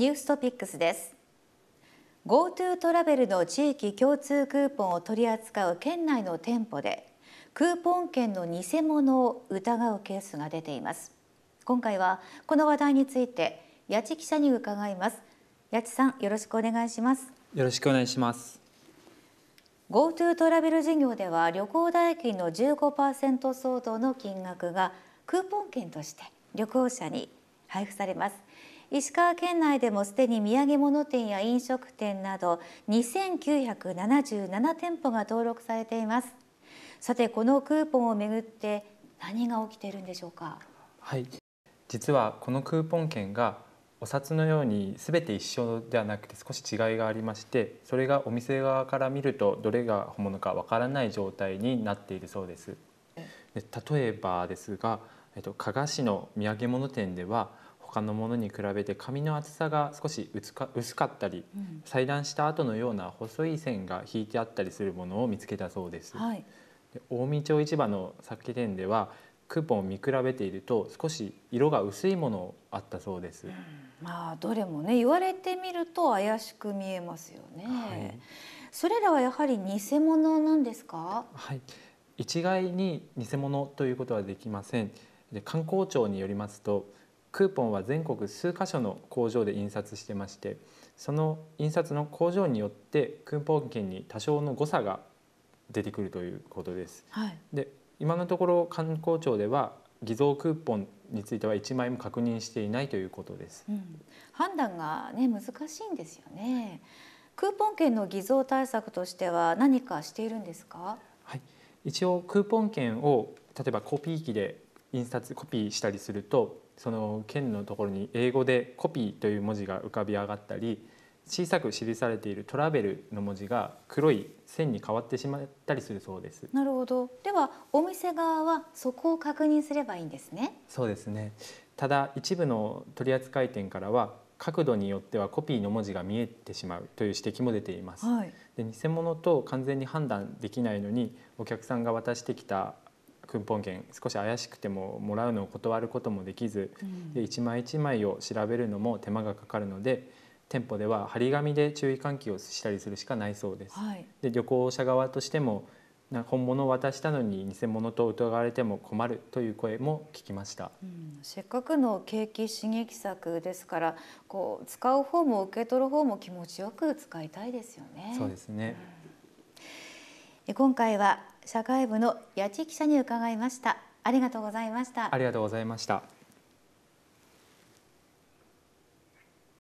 ニューストピックスです GoTo トラベルの地域共通クーポンを取り扱う県内の店舗でクーポン券の偽物を疑うケースが出ています今回はこの話題について八千記者に伺います八千さんよろしくお願いしますよろしくお願いします GoTo トラベル事業では旅行代金の15%相当の金額がクーポン券として旅行者に配布されます石川県内でもすでに土産物店や飲食店など2977店舗が登録されていますさてこのクーポンをめぐって何が起きているんでしょうかはい実はこのクーポン券がお札のように全て一緒ではなくて少し違いがありましてそれがお店側から見るとどれが本物かわからない状態になっているそうです。で例えばですが、えっと、加賀市の土産物店では他のものに比べて紙の厚さが少し薄か薄かったり、うん、裁断した後のような細い線が引いてあったりするものを見つけたそうです。はい、で近江町市場の酒店ではクーポンを見比べていると少し色が薄いものあったそうです、うん、まあどれもね言われてみると怪しく見えますよね、はい、それらはやはり偽物なんですかはい一概に偽物ということはできませんで観光庁によりますとクーポンは全国数カ所の工場で印刷してましてその印刷の工場によってクーポン券に多少の誤差が出てくるということです。はい、で今のところ観光庁では偽造クーポンについては1枚も確認していないということです。うん、判断がね難しいんですよね。クーポン券の偽造対策としては何かしているんですか。はい、一応クーポン券を例えばコピー機で印刷コピーしたりするとその県のところに英語で「コピー」という文字が浮かび上がったり小さく記されているトラベルの文字が黒い線に変わってしまったりするそうです。なるほど。ではお店側はそこを確認すればいいんですね。そうですね。ただ一部の取扱店からは角度によってはコピーの文字が見えてしまうという指摘も出ています。はい、で偽物と完全に判断できないのにお客さんが渡してきたクーポン券少し怪しくてももらうのを断ることもできず、うん、で一枚一枚を調べるのも手間がかかるので店舗では張り紙で注意喚起をしたりするしかないそうです。はい、で旅行者側としても本物を渡したのに偽物と疑われても困るという声も聞きました、うん、せっかくの景気刺激策ですからこう使う方も受け取る方も気持ちよく使いたいですよね。そうですね、うん今回は社会部の八千記者に伺いましたありがとうございましたありがとうございました